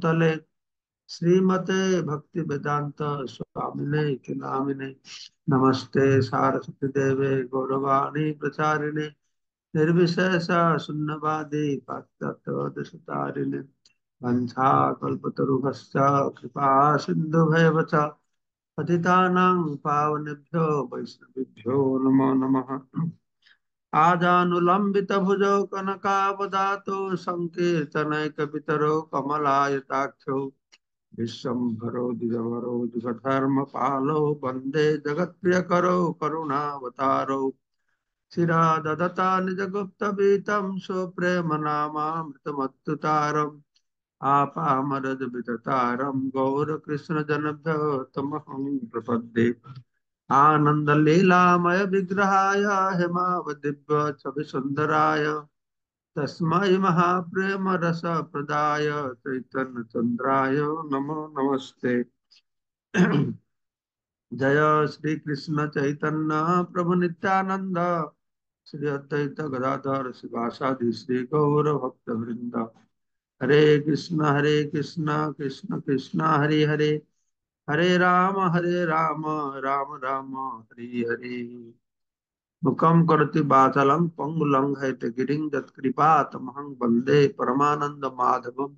तले श्रीमते भक्ति वेदांत स्वामिने चुनामिने नमस्ते सारस्वती देवे गौरवाणी प्रचारिणे निर्विशेष शून्यवादी पाश्चातारिणे वंशा कल्पतरुभ कृपा सिंधु च पतितानां पावनेभ्यो वैष्णवेभ्यो नमो नमः आजानुलम्बितभुजौ कनकावदातो सङ्कीर्तनैकपितरौ कमलायताख्यौ विश्वम्भरो द्विजवरो जुगधर्मपालौ वन्दे जगत्प्रियकरौ करुणावतारौ शिरा ददता निजगुप्तपीतं सुप्रेमनामामृतमत्तुतारम् आपामरदविदतारं गौरकृष्णजनभ्यो तमहं प्रपद्ये आनंद लीलामय विग्रहाय दिव्य छवि सुंदराय तस्मै महाप्रेम रस प्रदाय चैतन्य चंद्राय नमो नमस्ते जय श्री कृष्ण चैतन्य प्रभु नित्यानंद श्री अद्वैत गदाधर शिवासादि श्री गौर भक्त वृंद हरे कृष्ण हरे कृष्ण कृष्ण कृष्ण हरे हरे हरे राम हरे राम राम राम हरे हरे मुखम करति बाचलं पंगुलंग हैत गिरिं दत्कृपातमहं वन्दे परमानन्द माधवं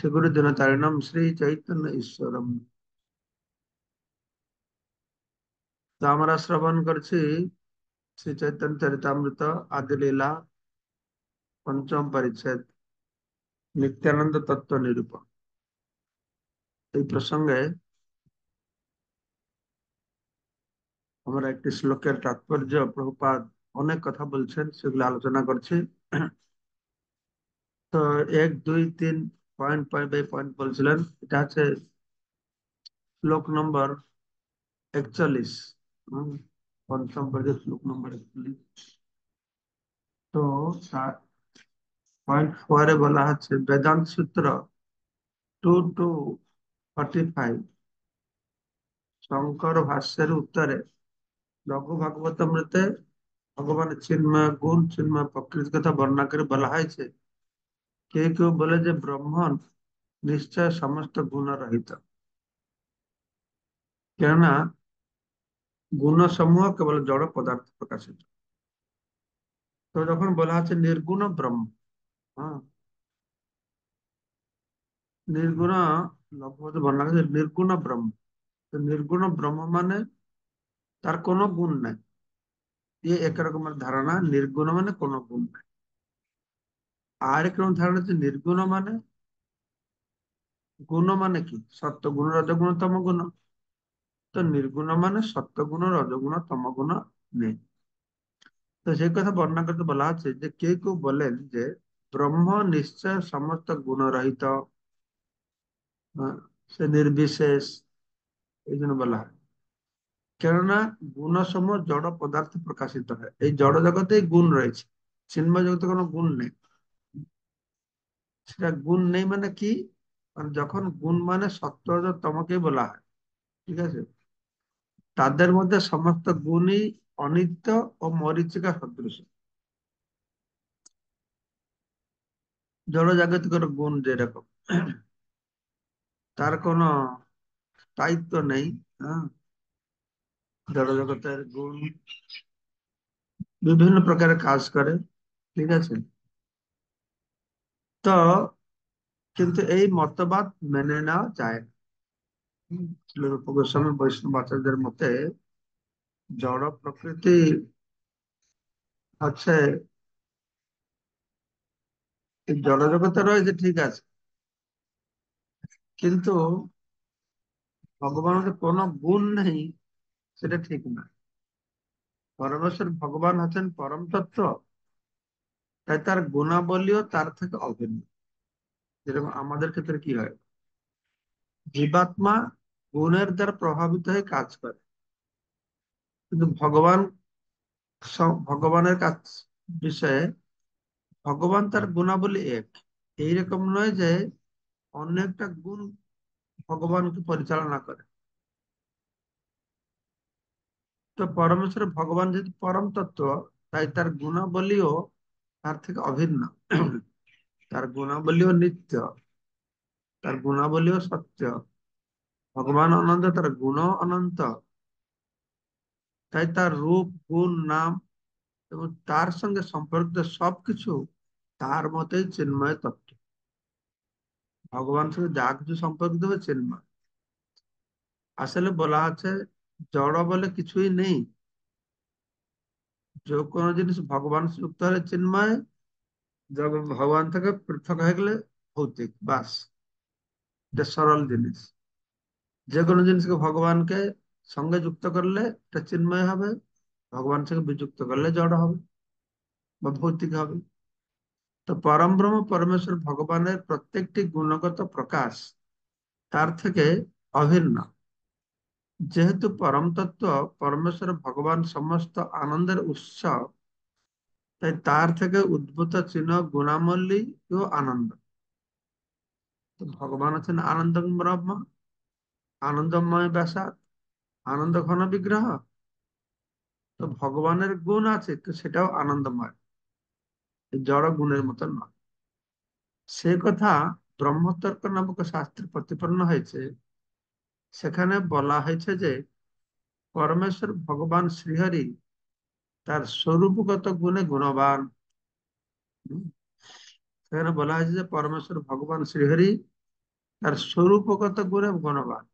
श्रीगुरुदिनचरणं श्रीचैतन्य ঈশ্বরম তো আমরা শ্রবণ করছি শ্রী চৈতন্য চরিতামৃত আদিলীলা পঞ্চম পরিচ্ছেদ নিত্যানন্দ তত্ত্ব নিরূপণ এই প্রসঙ্গে আমরা একটি শ্লোকের তাৎপর্য প্রভুপাত অনেক কথা বলছেন সেগুলো আলোচনা করছি তো এক দুই তিন পয়েন্ট পয়েন্ট বাই পয়েন্ট বলছিলেন এটা আছে শ্লোক নম্বর একচল্লিশ পঞ্চম পর্যায়ে শ্লোক নম্বর একচল্লিশ তো পয়েন্ট ফোয়ারে বলা হচ্ছে Vedanta Sutra two two forty five Shankara ভাষ্যের উত্তরে লঘু ভাগবতামৃতে ভগবান চিন্ময় গুণ চিন্ময় প্রকৃতির কথা বর্ণনা করে বলা হয়েছে কেউ কেউ বলে যে ব্রহ্মণ নিশ্চয় সমস্ত গুণ রহিত কেননা গুণ সমূহ কেবল জড় পদার্থ প্রকাশিত তো যখন বলা হচ্ছে নির্গুণ ব্রহ্ম হ্যাঁ, নির্গুণ লঘুপতি বর্ণনা নির্গুণ ব্রহ্ম নির্গুণ ব্রহ্ম মানে তার কোনো গুণ নাই এ একরকমের ধারণা নির্গুণ মানে কোনো গুণ নাই আর রকম ধারণা হচ্ছে নির্গুণ মানে গুণ মানে কি গুণ রজগুণ গুণ তো নির্গুণ মানে গুণ রজগুণ তমগুণ নেই তো সেই কথা বর্ণনা করতে বলা আছে যে কে কেউ বলেন যে ব্রহ্ম নিশ্চয় সমস্ত গুণ রহিত সে নির্বিশেষ এই জন্য বলা হয় কেননা গুণসমূহ জড় পদার্থ প্রকাশিত হয় এই জড় জগতেই গুণ রয়েছে চিন্ময় জগতে কোনো গুণ নেই সেটা গুণ নেই মানে কি মানে যখন গুণ মানে সত্য তমকে বলা হয় ঠিক আছে তাদের মধ্যে সমস্ত গুণই অনিত্য ও মরিচিকা সদৃশ জড় জাগতিকর গুণ যেরকম তার কোন স্থায়িত্ব নেই হ্যাঁ জড়জগতের গুণ বিভিন্ন প্রকার কাজ করে ঠিক আছে তো কিন্তু এই মতবাদ মেনে নেওয়া যায় না গোস্বামী বৈষ্ণব আচার্যের মতে জড় প্রকৃতি হচ্ছে জড়জগতে রয়েছে ঠিক আছে কিন্তু ভগবানের কোন গুণ নেই সেটা ঠিক না পরমেশ্বর ভগবান হচ্ছেন পরম তত্ত্ব তাই তার গুণাবলীও তার থেকে অভিন্ন যেরকম আমাদের ক্ষেত্রে কি হয় জীবাত্মা গুণের দ্বারা প্রভাবিত হয়ে কাজ করে কিন্তু ভগবান ভগবানের কাজ বিষয়ে ভগবান তার গুণাবলী এক এইরকম নয় যে অন্য একটা গুণ ভগবানকে পরিচালনা করে তো পরমেশ্বর ভগবান যেহেতু পরম তত্ত্ব তাই তার গুণাবলীও তার থেকে অভিন্ন তার গুণাবলীও নিত্য তার গুণাবলীও সত্য ভগবান অনন্ত তার গুণ অনন্ত তাই তার রূপ গুণ নাম এবং তার সঙ্গে সম্পর্কিত সবকিছু তার মতেই চিন্ময় তত্ত্ব ভগবান সঙ্গে যা কিছু সম্পর্কিত হবে চিন্ময় আসলে বলা আছে জড় বলে কিছুই নেই যে কোনো জিনিস ভগবান যুক্ত হলে চিন্ময় জগ ভগবান থেকে পৃথক হয়ে গেলে ভৌতিক বাস এটা সরল জিনিস যে কোনো জিনিসকে ভগবানকে সঙ্গে যুক্ত করলে এটা চিন্ময় হবে ভগবান সঙ্গে বিযুক্ত করলে জড় হবে বা ভৌতিক হবে তো পরম ব্রহ্ম পরমেশ্বর ভগবানের প্রত্যেকটি গুণগত প্রকাশ তার থেকে অভিন্ন যেহেতু পরম তত্ত্ব পরমেশ্বর ভগবান সমস্ত আনন্দের উৎস তাই তার থেকে উদ্ভূত চিহ্ন গুণামল্লী ও আনন্দ ভগবান আছেন আনন্দ ব্রহ্ম আনন্দময় ব্যাসাদ আনন্দ ঘন বিগ্রহ তো ভগবানের গুণ আছে সেটাও আনন্দময় জড় গুণের মতন নয় সে কথা ব্রহ্মতর্ক নামক শাস্ত্রে প্রতিপন্ন হয়েছে সেখানে বলা হয়েছে যে পরমেশ্বর ভগবান শ্রীহরি তার স্বরূপগত গুণে গুণবান সেখানে বলা হয়েছে যে পরমেশ্বর ভগবান শ্রীহরি তার স্বরূপগত গুণে গুণবান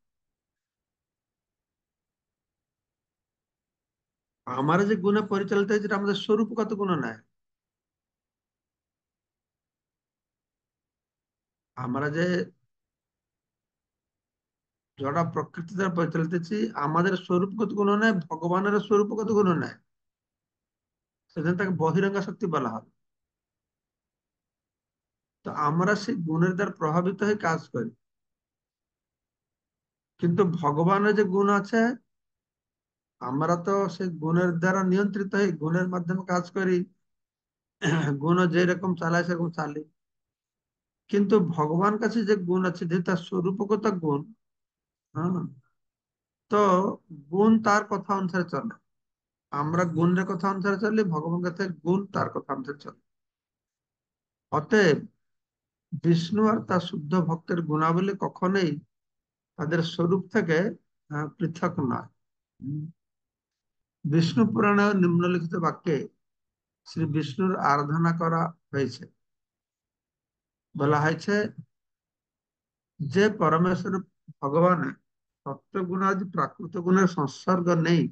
আমার যে গুণে পরিচালিত হয়েছে আমাদের স্বরূপগত গুণ নাই আমরা যে জড় প্রকৃতি দ্বারা পরিচালিতেছি আমাদের স্বরূপগত গুণ নাই ভগবানের স্বরূপগত গুণ নাই সেজন্য তাকে বহিরঙ্গা শক্তি বলা হবে তো আমরা সেই গুণের দ্বারা প্রভাবিত হয়ে কাজ করি কিন্তু ভগবানের যে গুণ আছে আমরা তো সেই গুণের দ্বারা নিয়ন্ত্রিত হয়ে গুণের মাধ্যমে কাজ করি গুণ যেরকম চালায় সেরকম চালি কিন্তু ভগবান কাছে যে গুণ আছে যে তার স্বরূপগত গুণ হম তো গুণ তার কথা অনুসারে চলে আমরা গুণের কথা অনুসারে চলি ভগবান কাছে গুণ তার কথা অনুসারে চলে অতএব বিষ্ণু আর তার শুদ্ধ ভক্তের গুণাবলী কখনোই তাদের স্বরূপ থেকে পৃথক নয় বিষ্ণু পুরাণে নিম্নলিখিত বাক্যে শ্রী বিষ্ণুর আরাধনা করা হয়েছে বলা হয়েছে যে পরমেশ্বর ভগবান সত্যগুণ আদি প্রাকৃত গুণের সংসর্গ নেই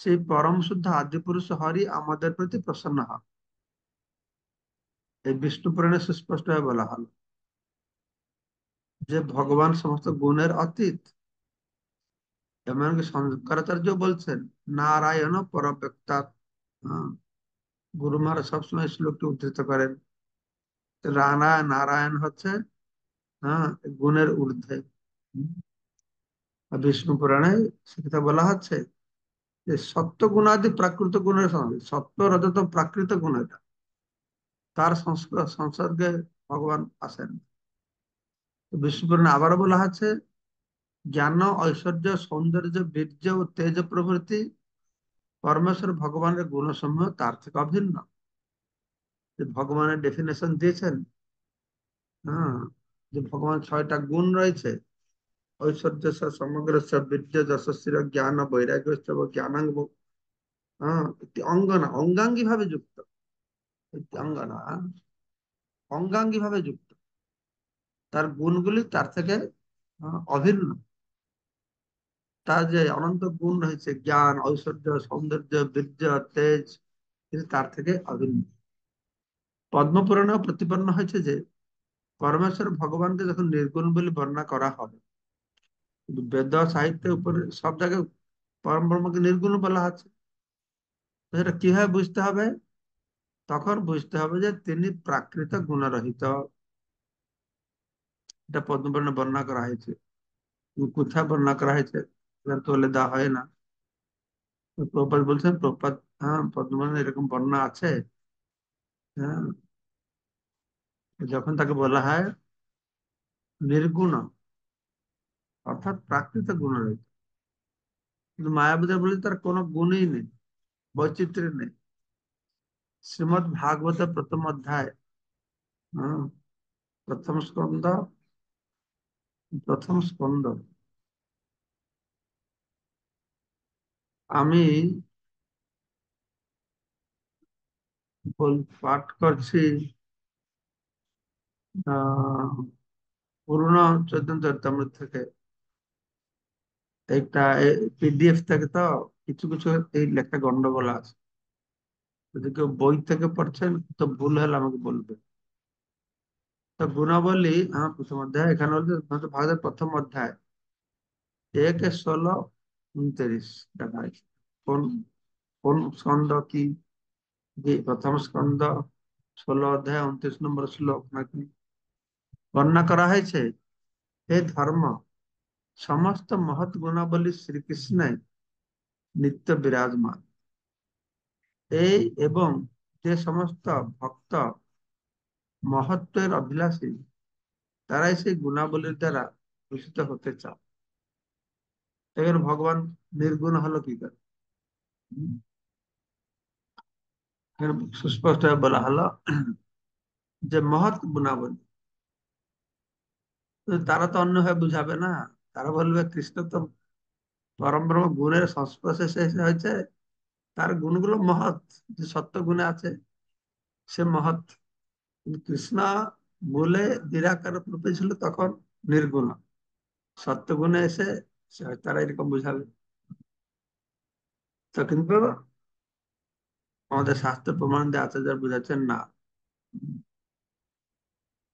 সেই পরম শুদ্ধ আদি পুরুষ হরি আমাদের প্রতি প্রসন্ন হ এই বিষ্ণু পুরাণে সুস্পষ্টভাবে বলা হল যে ভগবান সমস্ত গুণের অতীত এমনকি শঙ্করাচার্য বলছেন নারায়ণ পরবেক্তা হ্যাঁ। গুরু মহারাজ সবসময় শ্লোকটি উদ্ধৃত করেন রানা নারায়ণ হচ্ছে হ্যাঁ গুণের ঊর্ধ্বে বিষ্ণু পুরাণে সেটা বলা হচ্ছে যে সত্য গুণাদি প্রাকৃত গুণের সত্য রজত প্রাকৃত গুণ এটা তার সংসর্গে ভগবান আসেন বিষ্ণু পুরাণে আবারও বলা হচ্ছে জ্ঞান ঐশ্বর্য সৌন্দর্য বীর্য ও তেজ প্রভৃতি পরমেশ্বর ভগবানের গুণসমূহ তার থেকে অভিন্ন ভগবানের ডেফিনেশন দিয়েছেন হ্যাঁ যে ভগবান ছয়টা গুণ রয়েছে ঐশ্বর্য সমগ্র বীর্য যশস্বীর জ্ঞান বৈরাগ্য জ্ঞানাঙ্গ হ্যাঁ, অঙ্গনা অঙ্গাঙ্গী ভাবে যুক্ত আচ্ছা। অঙ্গনা অঙ্গাঙ্গী ভাবে যুক্ত তার গুণগুলি তার থেকে অভিন্ন তার যে অনন্ত গুণ রয়েছে জ্ঞান ঐশ্বর্য সৌন্দর্য বীর্য তেজ তার থেকে অভিন্ন পদ্মপুরাণেও প্রতিপন্ন হয়েছে যে পরমেশ্বর ভগবানকে যখন নির্গুণ বলে বর্ণনা করা হবে কিন্তু বেদ সাহিত্যের উপরে সব জায়গায় পরম ব্রহ্মকে নির্গুণ বলা আছে সেটা কিভাবে বুঝতে হবে তখন বুঝতে হবে যে তিনি প্রাকৃত রহিত এটা পদ্মবর্ণ বর্ণনা করা হয়েছে কোথায় বর্ণনা করা হয়েছে তোলে দেওয়া হয় না প্রপাত বলছেন প্রপাত হ্যাঁ পদ্মবর্ণ এরকম বর্ণনা আছে হ্যাঁ যখন তাকে বলা হয় নির্গুণ অর্থাৎ প্রাকৃত গুণরহিত কিন্তু মায়াবুদা বলি তার কোনো গুণই নেই বৈচিত্র্য নেই শ্রীমৎ ভাগবত প্রথম অধ্যায় হম প্রথম স্কন্ধ প্রথম স্কন্দ আমি পাঠ করছি আহ পুরনো চৈতন্য চরিতামৃত থেকে এইটা পিডিএফ থেকে তো কিছু কিছু এই লেখা গন্ডগোল আছে যদি কেউ বই থেকে পড়ছেন তো ভুল হলে আমাকে বলবে তো গুণাবলী হ্যাঁ প্রথম অধ্যায় এখানে হচ্ছে ভারতের প্রথম অধ্যায় এক ষোলো উনত্রিশ কোন কোন স্কন্ধ কি প্রথম স্কন্ধ ষোলো অধ্যায় উনত্রিশ নম্বর শ্লোক নাকি বর্ণনা করা হয়েছে হে ধর্ম সমস্ত মহৎ গুণাবলী শ্রীকৃষ্ণে নিত্য বিরাজমান এই এবং যে সমস্ত ভক্ত মহত্বের অভিলাষী তারাই সেই গুণাবলীর দ্বারা দূষিত হতে চান এখন ভগবান নির্গুণ হলো কি করে সুস্পষ্ট বলা হলো যে মহৎ গুণাবলী তারা তো অন্য অন্যভাবে বুঝাবে না তারা বলবে কৃষ্ণ তো পরম ব্রহ্ম গুণের সংস্পর্শে শেষ হয়েছে তার গুণগুলো মহৎ যে সত্য গুণে আছে সে মহৎ কৃষ্ণ মূলে নিরাকার রূপে ছিল তখন নির্গুণ সত্য গুণে এসে তারা এরকম বুঝাবে তো কিন্তু আমাদের শাস্ত্র প্রমাণ দিয়ে আচার্য বুঝাচ্ছেন না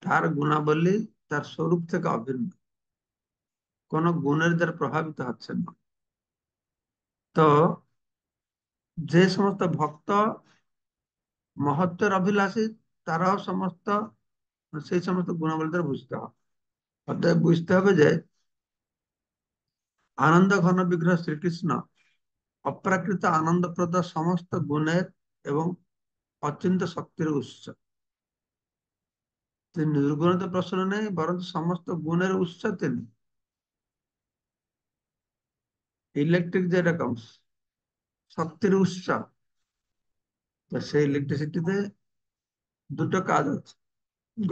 তার গুণাবলী তার স্বরূপ থেকে অভিন্ন কোন গুণের দ্বারা প্রভাবিত হচ্ছেন না তো যে সমস্ত ভক্ত মহত্বের অভিলাষী তারাও সমস্ত সেই সমস্ত গুণাবলী দ্বারা বুঝতে হবে অর্থাৎ বুঝতে হবে যে আনন্দ ঘন বিগ্রহ শ্রীকৃষ্ণ অপ্রাকৃত আনন্দপ্রদ সমস্ত গুণের এবং অচিন্ত শক্তির উৎস তিনি নির্গুণতে প্রশ্ন নেই বরং সমস্ত গুণের উৎস তিনি ইলেকট্রিক যেটা কমস শক্তির উৎস তো সেই ইলেকট্রিসিটিতে দুটো কাজ হচ্ছে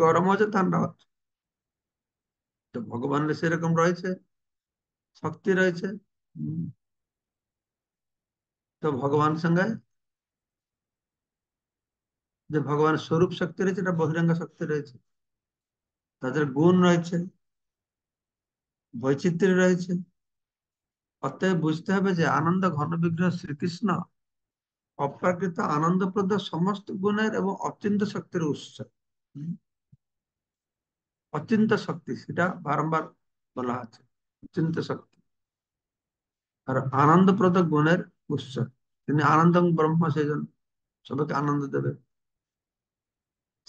গরম হচ্ছে ঠান্ডা হচ্ছে তো ভগবানের সেরকম রয়েছে শক্তি রয়েছে তো ভগবান সঙ্গে যে ভগবানের স্বরূপ শক্তি রয়েছে এটা বহিরঙ্গ শক্তি রয়েছে তাদের গুণ রয়েছে বৈচিত্র্য রয়েছে অতএব বুঝতে হবে যে আনন্দ ঘন বিগ্রহ শ্রীকৃষ্ণ অপ্রাকৃত আনন্দপ্রদ সমস্ত গুণের এবং অচিন্ত শক্তির উৎস অচিন্ত শক্তি সেটা বারম্বার বলা আছে অচিন্ত শক্তি আর আনন্দপ্রদ গুণের উৎস তিনি আনন্দ ব্রহ্ম সেজন সবাইকে আনন্দ দেবে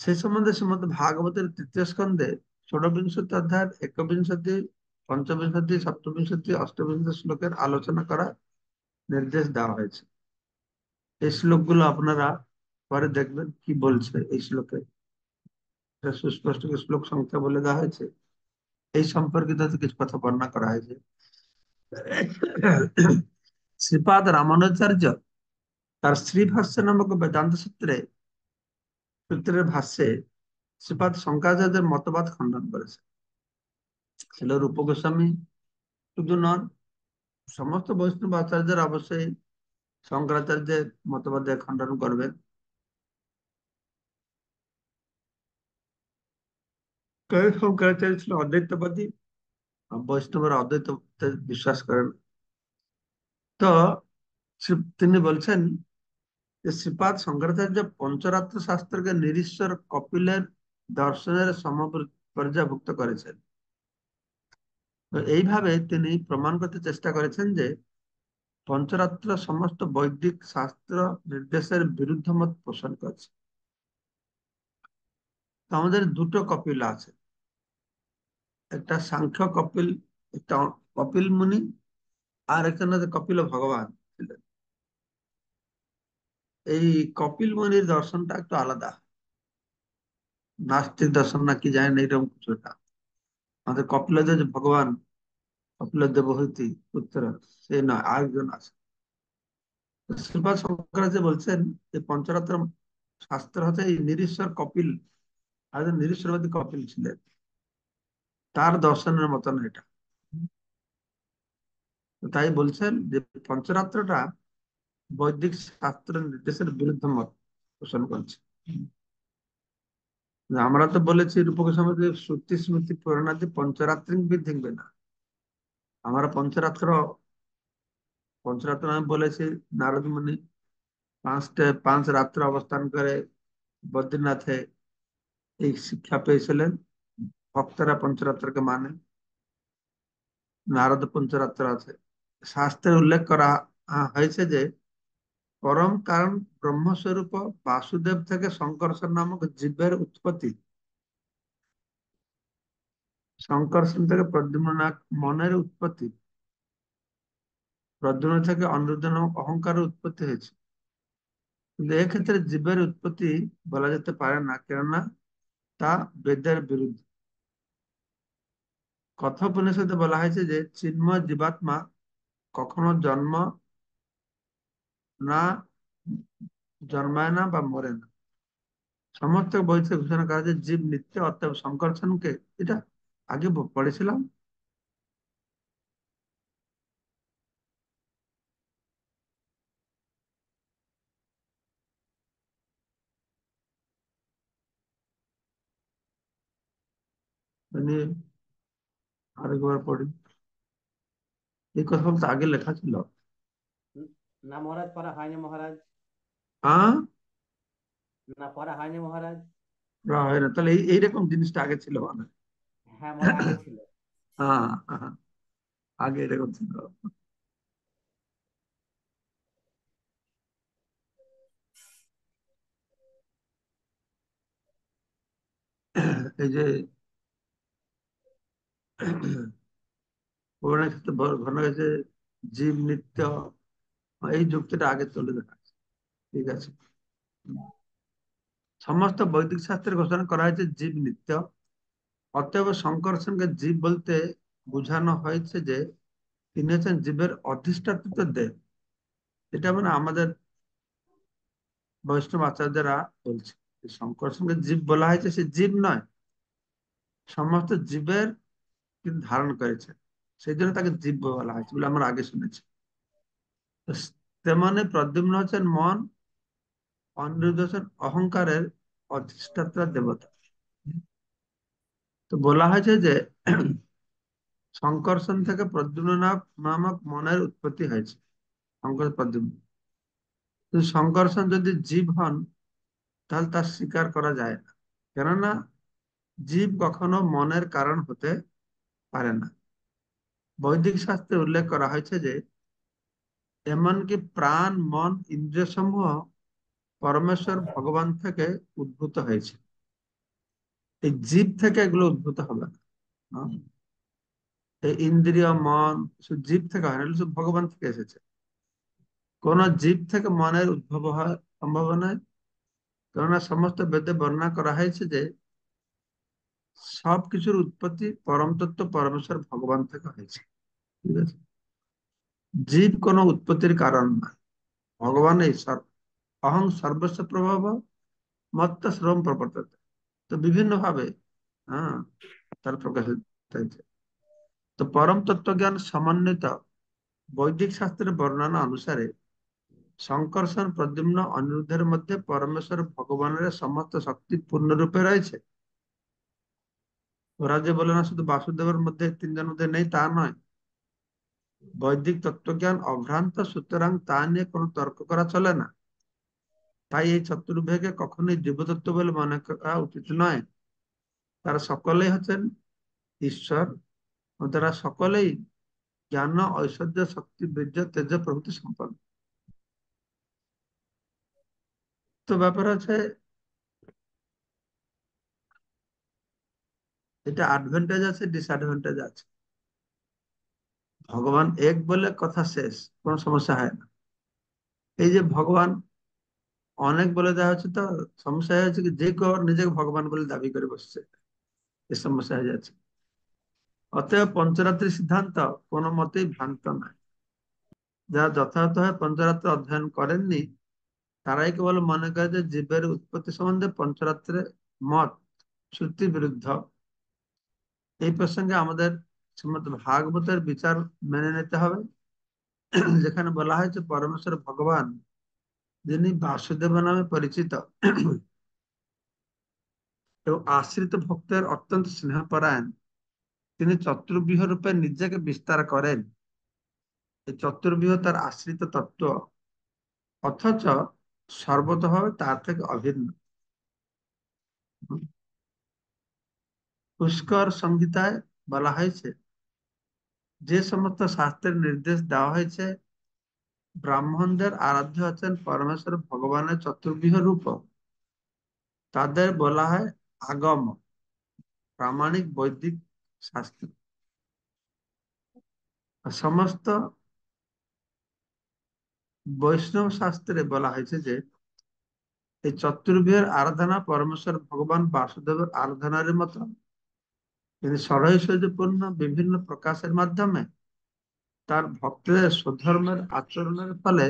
সেই সম্বন্ধে শ্রীমদ ভাগবতের তৃতীয় স্কন্ধে ষোড়বিংশতি অধ্যায় একবিংশতি পঞ্চবিংশতি সপ্তবিংশতি অষ্টবিংশতি শ্লোকের আলোচনা করা নির্দেশ দেওয়া হয়েছে এই শ্লোকগুলো আপনারা পরে দেখবেন কি বলছে এই শ্লোকে সুস্পষ্ট শ্লোক সংখ্যা বলে দেওয়া হয়েছে এই সম্পর্কিত কিছু কথা বর্ণনা করা হয়েছে শ্রীপাদ রামানুচার্য তার ভাষ্য নামক বেদান্ত সূত্রে সূত্রের ভাষ্যে শ্রীপাদ শঙ্কাচার্যের মতবাদ খণ্ডন করেছে ছিল রূপ গোস্বামী শুধু নন সমস্ত বৈষ্ণব আচার্যের অবশ্যই শঙ্করাচার্যের মতবাদে খণ্ডন করবেন শঙ্করাচার্য ছিল অদ্বৈতবাদী বৈষ্ণবের অদ্বৈত বিশ্বাস করেন তো তিনি বলছেন যে শ্রীপাদ শঙ্করাচার্য পঞ্চরাত্র শাস্ত্রকে নিরীশ্বর কপিলের দর্শনের পর্যাভুক্ত করেছেন তো এইভাবে তিনি প্রমাণ করতে চেষ্টা করেছেন যে পঞ্চরাত্র সমস্ত বৈদিক শাস্ত্র নির্দেশের বিরুদ্ধ মত পোষণ করেছে আমাদের দুটো কপিল আছে একটা সাংখ্য কপিল একটা কপিল মুনি আর একজন কপিল ভগবান ছিলেন এই কপিল মুনির দর্শনটা একটু আলাদা নাস্তিক দর্শন নাকি জানেন এইরকম কিছুটা আমাদের কপিলদের যে ভগবান কপিল হইতে পুত্র সে নয় আরেকজন আছে শ্রীপাদ শঙ্করাচার্য বলছেন যে পঞ্চরাত্র শাস্ত্র হচ্ছে এই নিরীশ্বর কপিল একজন নিরীশ্বরবাদী কপিল ছিলেন তার দর্শনের মতন এটা তাই বলছেন যে পঞ্চরাত্রটা বৈদিক শাস্ত্র নির্দেশের বিরুদ্ধে মত পোষণ করছে আমরা তো বলেছি রূপক সমাজে শ্রুতি স্মৃতি পুরাণাদি পঞ্চরাত্রি বৃদ্ধিবে না আমরা পঞ্চরাত্র পঞ্চরাত্র আমি বলেছি নারদ মুনি পাঁচটা পাঁচ রাত্র অবস্থান করে বদ্রীনাথে এই শিক্ষা পেয়েছিলেন ভক্তরা পঞ্চরাত্রকে মানে নারদ পঞ্চরাত্র আছে শাস্ত্রে উল্লেখ করা হয়েছে যে পরম কারণ ব্রহ্মস্বরূপ বাসুদেব থেকে শঙ্করসন নামক জীবের উৎপত্তি শঙ্করসন থেকে প্রদ্যুমন মনের উৎপত্তি প্রদ্যুম থেকে অনিরুদ্ধ নামক অহংকারের উৎপত্তি হয়েছে কিন্তু এক্ষেত্রে জীবের উৎপত্তি বলা যেতে পারে না কেননা তা বেদের বিরুদ্ধে কথোপনিষদে বলা হয়েছে যে চিন্ময় জীবাত্মা কখনো জন্ম না জন্মায় না বা মরে না সমস্ত বইতে ঘোষণা করা যে জীব নিত্য অতএব সংকর্ষণকে এটা আগে পড়েছিলাম মানে আরেকবার পড়ি এই কথা বলতে আগে লেখা ছিল না মহারাজ পড়া হয়নি মহারাজ হ্যাঁ না পড়া হয়নি মহারাজ তাহলে এইরকম জিনিসটা আগে ছিল মানে হ্যাঁ আগে ছিল হ্যাঁ, হ্যাঁ। আগে এরকম ছিল এই যে পুরাণের ঘটনা হয়েছে জীব নৃত্য এই যুক্তিটা আগে তুলে দেখা ঠিক আছে সমস্ত বৈদিক শাস্ত্রে ঘোষণা করা হয়েছে জীব নিত্য অতএব শঙ্কর সঙ্গে জীব বলতে বুঝানো হয়েছে যে তিনি হচ্ছেন জীবের অধিষ্ঠাপিত দেব এটা মানে আমাদের বৈষ্ণব আচার্যরা বলছে শঙ্কর সঙ্গে জীব বলা হয়েছে সে জীব নয় সমস্ত জীবের ধারণ করেছে সেই জন্য তাকে জীব বলা হয়েছে বলে আমরা আগে শুনেছি সেমানে প্রদ্যুম্ন হচ্ছেন মন অনিরুদ্ধ হচ্ছেন অহংকারের অধিষ্ঠাত্রা দেবতা তো বলা হয়েছে যে শঙ্কর্ষণ থেকে প্রদ্যুম্ন নামক মনের উৎপত্তি হয়েছে শঙ্কর প্রদ্যুম্ন শঙ্কর্ষণ যদি জীব হন তাহলে তা স্বীকার করা যায় না কেননা জীব কখনো মনের কারণ হতে পারে না বৈদিক শাস্ত্রে উল্লেখ করা হয়েছে যে এমনকি প্রাণ মন ইন্দ্রিয় সমূহ পরমেশ্বর ভগবান থেকে উদ্ভূত হয়েছে এই জীব থেকে এগুলো উদ্ভূত হবে না হ্যাঁ? এই ইন্দ্রিয় মন জীব থেকে হয় না শুধু ভগবান থেকে এসেছে কোন জীব থেকে মনের উদ্ভব হওয়ার সম্ভাবনা কেননা সমস্ত বেদে বর্ণনা করা হয়েছে যে সব কিছুর উৎপত্তি পরম তত্ত্ব পরমেশ্বর ভগবান থেকে হয়েছে ঠিক আছে জীব কোনো উৎপত্তির কারণ না ভগবান এই সর্ব অহং সর্বস্ব প্রভাব মত্ত শ্রম প্রবর্ত তো বিভিন্ন ভাবে হ্যাঁ তার প্রকাশ হয়েছে তো পরম তত্ত্ব জ্ঞান সমন্বিত বৈদিক শাস্ত্রের বর্ণনা অনুসারে সংকর্ষণ প্রদ্যুম্ন অনিরুদ্ধের মধ্যে পরমেশ্বর ভগবানের সমস্ত শক্তি পূর্ণরূপে রয়েছে ওরা যে বলে না শুধু বাসুদেবের মধ্যে তিনজন মধ্যে নেই তা নয় বৈদিক তত্ত্বজ্ঞান অভ্রান্ত সুতরাং তা নিয়ে কোন তর্ক করা চলে না তাই এই চতুর্ভেগে কখনোই জীবতত্ত্ব বলে মনে করা উচিত নয় তারা সকলেই হচ্ছেন ঈশ্বর ও তারা সকলেই জ্ঞান ঐশ্বর্য শক্তি বীর্য তেজ প্রভৃতি সম্পন্ন তো ব্যাপার আছে এটা অ্যাডভান্টেজ আছে ডিসঅ্যাডভান্টেজ আছে ভগবান এক বলে কথা শেষ কোন সমস্যা হয় না এই যে ভগবান অনেক বলে দেওয়া হচ্ছে তো সমস্যা হয়ে যাচ্ছে যে কেউ নিজেকে ভগবান বলে দাবি করে বসছে এ সমস্যা হয়ে যাচ্ছে অতএব পঞ্চরাত্রি সিদ্ধান্ত কোন মতেই ভ্রান্ত নাই যারা যথাযথ পঞ্চরাত্র অধ্যয়ন করেননি তারাই কেবল মনে করে যে জীবের উৎপত্তি সম্বন্ধে পঞ্চরাত্রের মত শ্রুতি বিরুদ্ধ এই প্রসঙ্গে আমাদের শ্রীমদ ভাগবতের বিচার মেনে নিতে হবে যেখানে বলা হয়েছে পরমেশ্বর ভগবান যিনি বাসুদেব নামে পরিচিত এবং আশ্রিত ভক্তের অত্যন্ত স্নেহপরায়ণ তিনি চতুর্বৃহ রূপে নিজেকে বিস্তার করেন এই চতুর্বৃহ তার আশ্রিত তত্ত্ব অথচ সর্বতভাবে তার থেকে অভিন্ন পুষ্কর সংহিতায় বলা হয়েছে যে সমস্ত শাস্ত্রের নির্দেশ দেওয়া হয়েছে ব্রাহ্মণদের আরাধ্য আছেন পরমেশ্বর ভগবানের চতুর্বিহ রূপ তাদের বলা হয় আগম প্রামাণিক বৈদিক শাস্ত্র সমস্ত বৈষ্ণব শাস্ত্রে বলা হয়েছে যে এই চতুর্বিহের আরাধনা পরমেশ্বর ভগবান বাসুদেবের আরাধনার মতো তিনি সরহিসূর্যপূর্ণ বিভিন্ন প্রকাশের মাধ্যমে তার ভক্তদের সুধর্মের আচরণের ফলে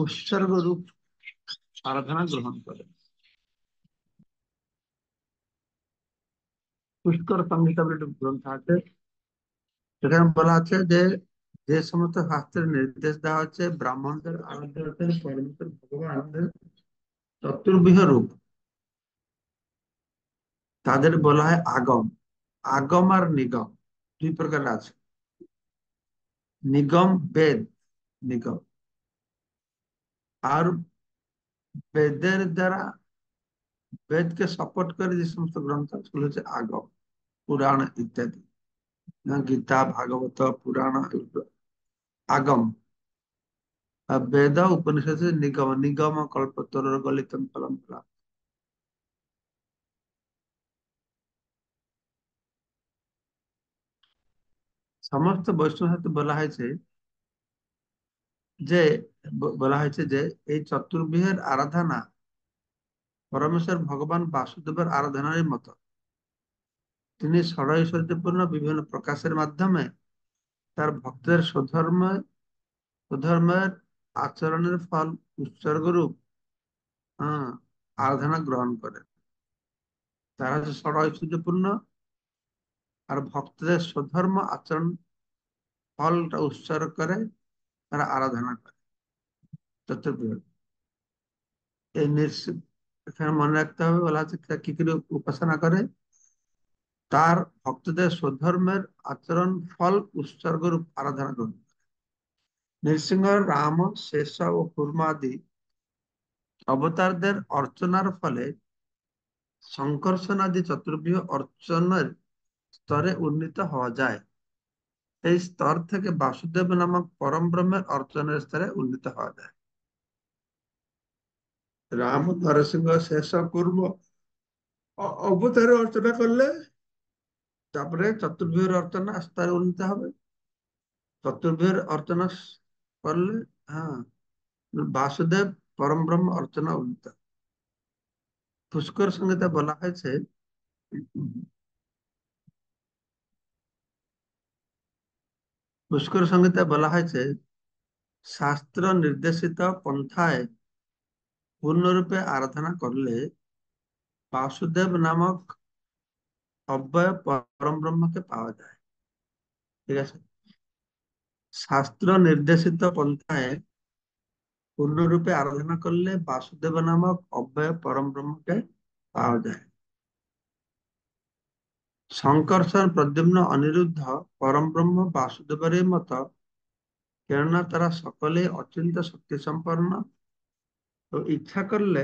উৎসর্গ রূপ আরাধনা গ্রহণ করে পুষ্কর সংহিতা বলে একটি গ্রন্থ আছে সেখানে বলা আছে যে যে সমস্ত শাস্ত্রের নির্দেশ দেওয়া হচ্ছে ব্রাহ্মণদের আরাধ্য পরমেশ্বর ভগবান চতুর্বিহ রূপ তাদের বলা হয় আগম আগম আর নিগম দুই প্রকার আছে নিগম বেদ নিগম আর বেদের দ্বারা বেদকে সাপোর্ট করে যে সমস্ত গ্রন্থ আছে হচ্ছে আগম পুরাণ ইত্যাদি গীতা ভাগবত পুরাণ আগম বেদ উপনিষদ নিগম নিগম কল্পতর গলিত ফলম ফলাম সমস্ত বৈষ্ণব সাথে বলা হয়েছে যে বলা হয়েছে যে এই চতুর্বিহের আরাধনা পরমেশ্বর ভগবান বাসুদেবের আরাধনার মতো তিনি ষড় ঐশ্বর্যপূর্ণ বিভিন্ন প্রকাশের মাধ্যমে তার ভক্তদের সধর্ম সধর্মের আচরণের ফল উৎসর্গরূপ আরাধনা গ্রহণ করেন তারা হচ্ছে ষড় ঐশ্বর্যপূর্ণ আর ভক্তদের সধর্ম আচরণ ফলটা উৎসর্গ করে তারা আরাধনা করে চতুর্প্রয়োগ এই নিশ্চিত এখানে মনে রাখতে হবে বলা আছে কি করে উপাসনা করে তার ভক্তদের সধর্মের আচরণ ফল উৎসর্গ রূপ আরাধনা গ্রহণ করে নৃসিংহ রাম শেষ ও আদি অবতারদের অর্চনার ফলে সংকর্ষণ আদি চতুর্বীয় অর্চনের স্তরে উন্নীত হওয়া যায় এই স্তর থেকে বাসুদেব নামক পরম ব্রহ্মের অর্চনের স্তরে উন্নীত হওয়া যায় রাম নরসিংহ শেষ কর্ম অবতারে অর্চনা করলে তারপরে চতুর্ভীর অর্চনা স্তরে উন্নীত হবে চতুর্ভীর অর্চনা করলে হ্যাঁ বাসুদেব পরম ব্রহ্ম অর্চনা উন্নীত পুষ্কর সঙ্গীতে বলা হয়েছে পুষ্কর সংহিতা বলা হয়েছে শাস্ত্র নির্দেশিত পন্থায় পূর্ণরূপে আরাধনা করলে বাসুদেব নামক অব্যয় পরম ব্রহ্মকে পাওয়া যায় ঠিক আছে শাস্ত্র নির্দেশিত পন্থায় পূর্ণরূপে আরাধনা করলে বাসুদেব নামক অব্যয় পরম ব্রহ্মকে পাওয়া যায় শঙ্কর্ষণ প্রদ্যুম্ন অনিরুদ্ধ পরমব্রহ্ম বাসুদেবের মত কেননা তারা সকলে অত্যন্ত শক্তি সম্পন্ন ও ইচ্ছা করলে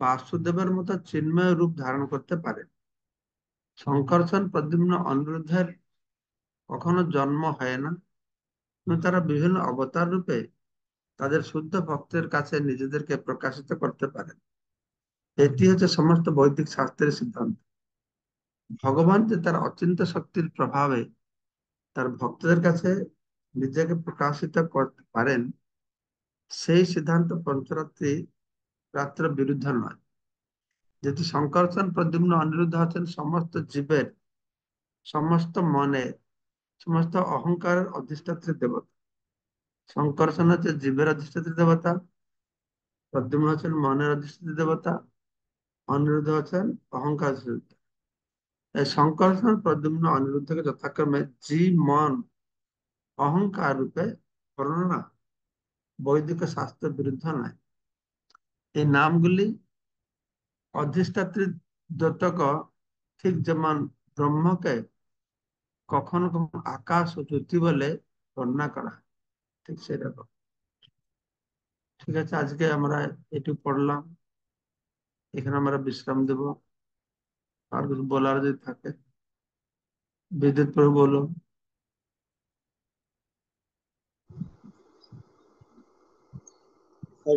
বাসুদেবের মতো চিন্ময় রূপ ধারণ করতে পারে শঙ্কর্ষণ প্রদ্যুম্ন অনিরুদ্ধের কখনো জন্ম হয় না তারা বিভিন্ন অবতার রূপে তাদের শুদ্ধ ভক্তের কাছে নিজেদেরকে প্রকাশিত করতে পারে এটি হচ্ছে সমস্ত বৈদিক শাস্ত্রের সিদ্ধান্ত ভগবান যে তার অচিন্ত শক্তির প্রভাবে তার ভক্তদের কাছে নিজেকে প্রকাশিত করতে পারেন সেই সিদ্ধান্ত পঞ্চরাত্রি রাত্র বিরুদ্ধ নয় যেহেতু শঙ্করচন প্রদ্যুম্ন অনিরুদ্ধ আছেন সমস্ত জীবের সমস্ত মনে সমস্ত অহংকারের অধিষ্ঠাত্রী দেবতা শঙ্করচন হচ্ছে জীবের অধিষ্ঠাত্রী দেবতা প্রদ্যুম্ন হচ্ছেন মনের অধিষ্ঠাত্রী দেবতা অনিরুদ্ধ হচ্ছেন অহংকার সংকর্ষণ প্রদ্যুম্ন অনিরুদ্ধকে যথাক্রমে জি মন অহংকার রূপে বর্ণনা বৈদিক শাস্ত্র বিরুদ্ধ নাই এই নামগুলি অধিষ্ঠাত্রী দত্তক ঠিক যেমন ব্রহ্মকে কখনো কখনো আকাশ ও জ্যোতি বলে বর্ণনা করা ঠিক সেরকম ঠিক আছে আজকে আমরা এটু পড়লাম এখানে আমরা বিশ্রাম দেবো আর কিছু বলার যদি থাকে বিদ্যুৎ প্রভু বলুন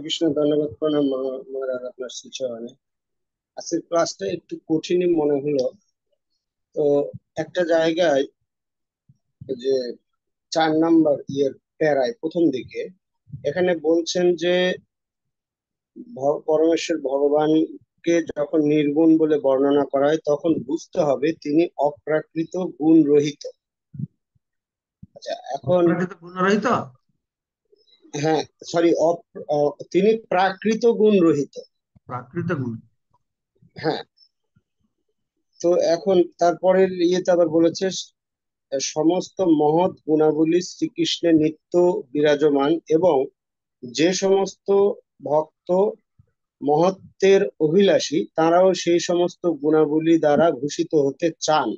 কৃষ্ণ ধন্যবাদ প্রণাম আপনার শিচরণে আজকের ক্লাসটা একটু কঠিনই মনে হলো তো একটা জায়গায় যে চার নাম্বার ইয়ের প্যারায় প্রথম দিকে এখানে বলছেন যে পরমেশ্বর ভগবান কে যখন নির্গুণ বলে বর্ণনা করা হয় তখন বুঝতে হবে তিনি অপ্রাকৃত গুণ রহিত আচ্ছা এখন গুণ রহিত হ্যাঁ সরি তিনি প্রাকৃত গুণ রহিত প্রাকৃত গুণ হ্যাঁ তো এখন তারপরে ইয়েতে আবার বলেছে সমস্ত মহৎ গুণাবলী শ্রীকৃষ্ণের নিত্য বিরাজমান এবং যে সমস্ত ভক্ত মহত্বের অভিলাষী তারাও সেই সমস্ত গুণাবলী দ্বারা ঘোষিত হতে চান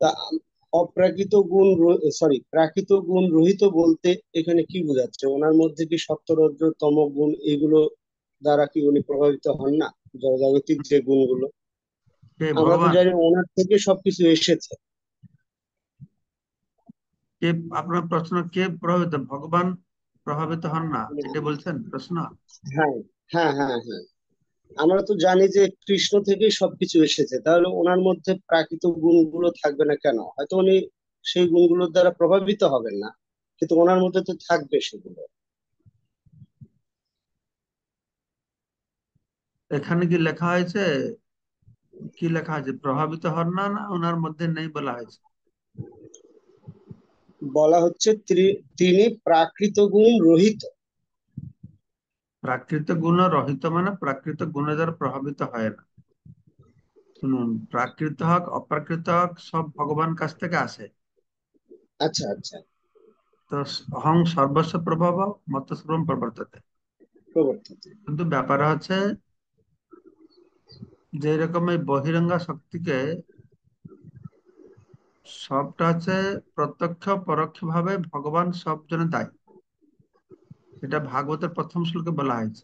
তা অপ্রাকৃত গুণ সরি প্রাকৃত গুণ রহিত বলতে এখানে কি বোঝাচ্ছে ওনার মধ্যে কি সপ্তরজ্জ তম গুণ এগুলো দ্বারা কি উনি প্রভাবিত হন না জগজাগতিক যে গুণগুলো ওনার থেকে সবকিছু এসেছে কে আপনার প্রশ্ন কে প্রভাবিত ভগবান প্রভাবিত হন না হ্যাঁ। এটা বলছেন প্রশ্ন হ্যাঁ হ্যাঁ হ্যাঁ হ্যাঁ আমরা তো জানি যে কৃষ্ণ থেকেই সবকিছু এসেছে তাহলে ওনার মধ্যে প্রাকৃত গুণগুলো থাকবে না কেন হয়তো উনি সেই গুণগুলোর দ্বারা প্রভাবিত হবেন না কিন্তু ওনার মধ্যে তো থাকবে সেগুলো এখানে কি লেখা হয়েছে কি লেখা আছে প্রভাবিত হন না না ওনার মধ্যে নেই বলা হয়েছে বলা হচ্ছে তিনি প্রাকৃত গুণ রহিত প্রাকৃত গুণ রহিত মানে প্রাকৃত গুণ দ্বারা প্রভাবিত হয় না শুনুন প্রাকৃত হক অপ্রাকৃত হক সব ভগবান কাছ থেকে আসে আচ্ছা আচ্ছা তো অহং সর্বস্ব প্রভাব মত শ্রম প্রবর্ততে কিন্তু ব্যাপার হচ্ছে যেরকম এই বহিরঙ্গা শক্তিকে সবটা হচ্ছে প্রত্যক্ষ পরোক্ষ ভাবে ভগবান সব জন্য দায়ী এটা ভাগবতের প্রথম শ্লোকে বলা হয়েছে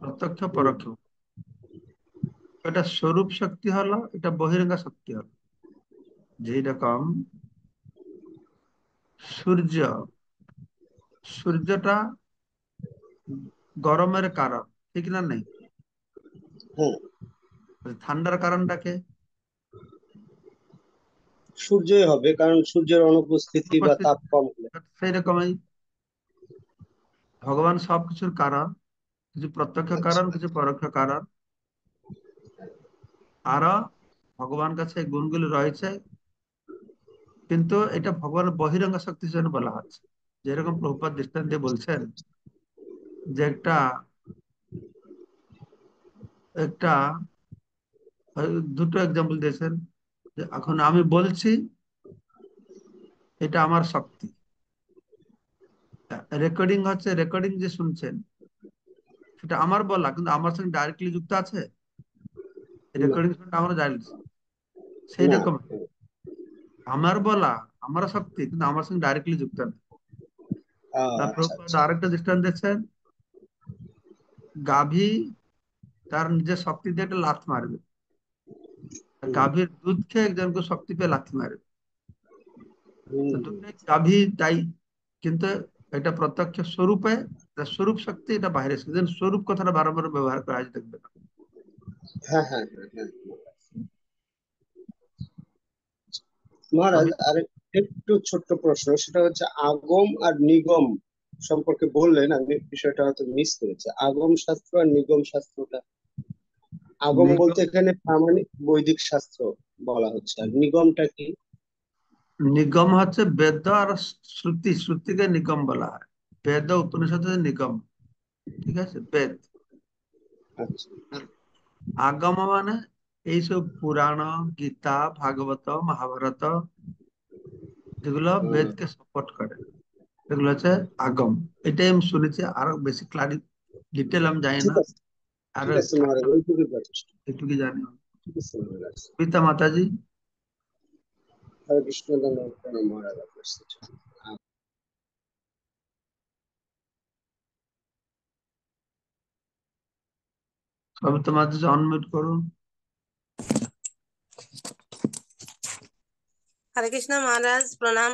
প্রত্যক্ষ পরোক্ষ এটা স্বরূপ শক্তি হলো এটা বহিরঙ্গ শক্তি হলো যেরকম সূর্য সূর্যটা গরমের কারণ ঠিক না নেই হ্যাঁ। ঠান্ডার কারণটাকে সূর্যই হবে কারণ সূর্যের অনুপস্থিতি বা তাপ কম সেই রকমই ভগবান সবকিছুর কারণ কিছু প্রত্যক্ষ আচ্ছা। কারণ কিছু পরোক্ষ কারণ আর ভগবান কাছে গুণগুলি রয়েছে কিন্তু এটা ভগবানের বহিরঙ্গ শক্তি জন্য বলা হচ্ছে যেরকম প্রভুপাত দৃষ্টান দিয়ে বলছেন যে একটা একটা দুটো এক্সাম্পল দিয়েছেন এখন আমি বলছি এটা আমার শক্তি রেকর্ডিং হচ্ছে রেকর্ডিং যে শুনছেন সেটা আমার বলা কিন্তু আমার সঙ্গে ডাইরেক্টলি যুক্ত আছে রেকর্ডিং শুনটা আমার ডাইরেক্ট সেই রকম আমার বলা আমার শক্তি কিন্তু আমার সঙ্গে ডাইরেক্টলি যুক্ত না আচ্ছা, তারপর আচ্ছা। আরেকটা দৃষ্টান্ত দিচ্ছেন গাভী তার নিজের শক্তি দিয়ে একটা লাথ মারবে গাভীর দুধ খেয়ে একজনকে শক্তি পেয়ে লাথ মারবে গাভী তাই কিন্তু এটা প্রত্যক্ষ স্বরূপে স্বরূপ শক্তি এটা বাইরে সেদিন স্বরূপ কথাটা বারবার ব্যবহার করা আজ দেখবে না হ্যাঁ, হ্যাঁ, হ্যাঁ, মহারাজ আর একটু ছোট্ট প্রশ্ন সেটা হচ্ছে আগম আর নিগম সম্পর্কে বললেন আমি বিষয়টা হয়তো মিস করেছি আগম শাস্ত্র আর নিগম শাস্ত্রটা আগম বলতে এখানে প্রামাণিক বৈদিক শাস্ত্র বলা হচ্ছে আর নিগমটা কি निगम हे वेद और श्रुति श्रुति के निगम बोला है वेद उपनिषद निगम ठीक है वेद अच्छा। आगम मान सब पुराण गीता भागवत महाभारत हाँ। वेद के सपोर्ट करे आगम ये सुनी बेस क्लारी डिटेल हम जाए ना जानी माता जी অনমিউট হরে কৃষ্ণ মহারাজ প্রণাম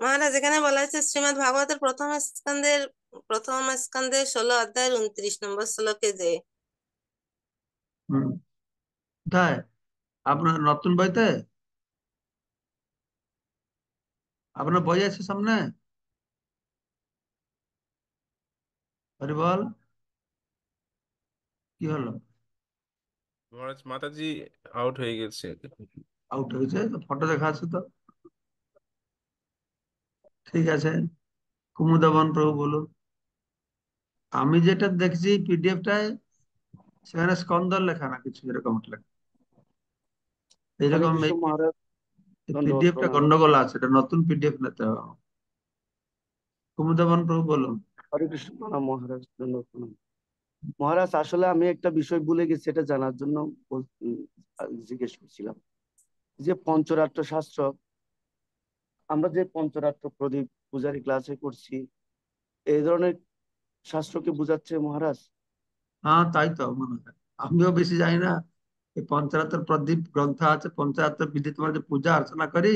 মহারাজ এখানে বলা হয়েছে শ্রীমদ ভাগবতের প্রথম স্কন্ধের প্রথম স্কন্ধের ষোলো অধ্যায়ের উনত্রিশ নম্বর শ্লোকে যে আপনার নতুন বইতে আপনার বই আছে সামনে আরে বল কি হলো মাতাজি আউট হয়ে গেছে আউট হয়েছে ফটো দেখা আছে তো ঠিক আছে কুমুদাবান প্রভু বলুন আমি যেটা দেখছি পিডিএফটায় সেখানে স্কন্দর লেখা না কিছু এরকম লেখা এইরকম মহারাজ পিডিএফটা গন্ডগোল আছে এটা নতুন পিডিএফ নিতে হবে প্রভু বলুন হরে কৃষ্ণ প্রণাম মহারাজ ধন্যবাদ প্রণাম মহারাজ আসলে আমি একটা বিষয় ভুলে গেছি জানার জন্য জিজ্ঞেস করছিলাম যে পঞ্চরাত্র শাস্ত্র আমরা যে পঞ্চরাত্র প্রদীপ পূজারি ক্লাসে করছি এই ধরনের শাস্ত্রকে বুঝাচ্ছে মহারাজ হ্যাঁ তাই তো মনে হয় আমিও বেশি জানি না এই পঞ্চায়েতের প্রদীপ গ্রন্থ আছে পঞ্চায়েত বিধি তোমার যে পূজা অর্চনা করি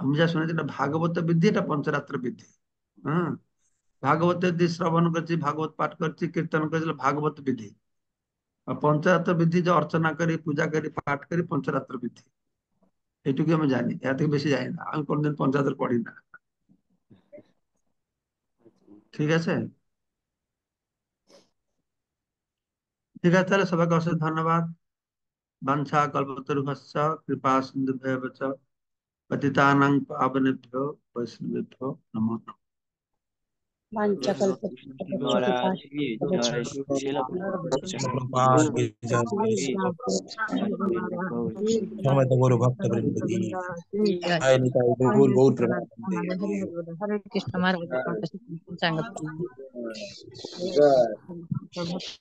আমি যা শুনেছি এটা ভাগবত বিধি এটা পঞ্চরাত্র বিধি হম ভাগবত বিধি শ্রবণ করছি ভাগবত পাঠ করছি কীর্তন করছি ভাগবত বিধি আর পঞ্চরাত্র বিধি যে অর্চনা করি পূজা করি পাঠ করি পঞ্চরাত্র বিধি এইটুকু আমি জানি এর থেকে বেশি জানি না আমি কোনদিন পঞ্চায়েত পড়ি না ঠিক আছে ঠিক আছে তাহলে সবাইকে অশেষ ধন্যবাদ वंशा कल्पतरुहस्स कृपा सिंधु पति पावनेभ्यो वैष्णवभ्यो नमो नमः हरे कृष्ण